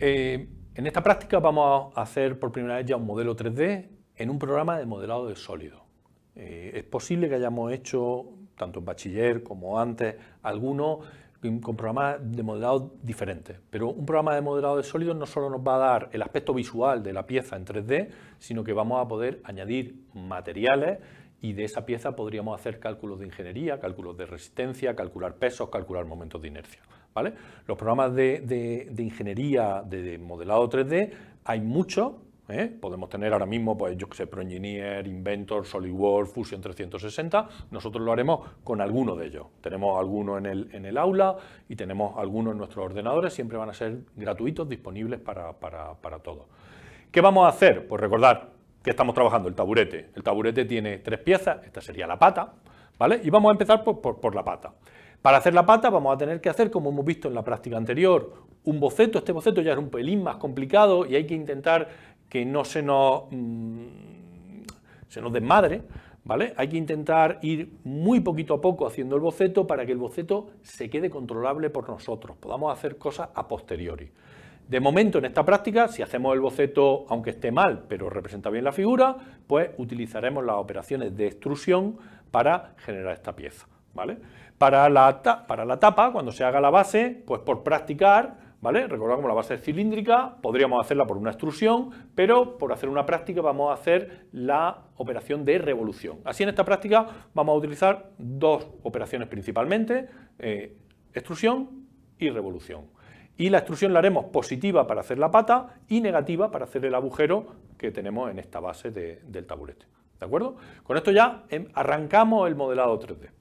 Eh, en esta práctica vamos a hacer por primera vez ya un modelo 3D en un programa de modelado de sólido. Eh, es posible que hayamos hecho, tanto en bachiller como antes, algunos con programas de modelado diferentes. Pero un programa de modelado de sólido no solo nos va a dar el aspecto visual de la pieza en 3D, sino que vamos a poder añadir materiales y de esa pieza podríamos hacer cálculos de ingeniería, cálculos de resistencia, calcular pesos, calcular momentos de inercia. ¿vale? Los programas de, ingeniería de modelado 3D hay muchos, ¿eh? Podemos tener ahora mismo, pues yo que sé, ProEngineer, Inventor, SolidWorks, Fusion 360. Nosotros lo haremos con alguno de ellos. Tenemos alguno en el, aula y tenemos algunos en nuestros ordenadores. Siempre van a ser gratuitos, disponibles para, para todos. ¿Qué vamos a hacer? Pues recordar, que estamos trabajando? El taburete. El taburete tiene tres piezas, esta sería la pata, ¿vale? Y vamos a empezar por, la pata. Para hacer la pata vamos a tener que hacer, como hemos visto en la práctica anterior, un boceto. Este boceto ya es un pelín más complicado y hay que intentar que no se nos, mm, se nos desmadre, ¿vale? Hay que intentar ir muy poquito a poco haciendo el boceto para que el boceto se quede controlable por nosotros, podamos hacer cosas a posteriori. De momento, en esta práctica, si hacemos el boceto, aunque esté mal, pero representa bien la figura, pues utilizaremos las operaciones de extrusión para generar esta pieza. ¿vale? Para, la tapa, cuando se haga la base, pues por practicar, ¿vale? Recordad como la base es cilíndrica, podríamos hacerla por una extrusión, pero por hacer una práctica vamos a hacer la operación de revolución. Así en esta práctica vamos a utilizar dos operaciones principalmente, eh, extrusión y revolución. Y la extrusión la haremos positiva para hacer la pata y negativa para hacer el agujero que tenemos en esta base del tabulete. ¿De acuerdo? Con esto ya em, arrancamos el modelado 3D.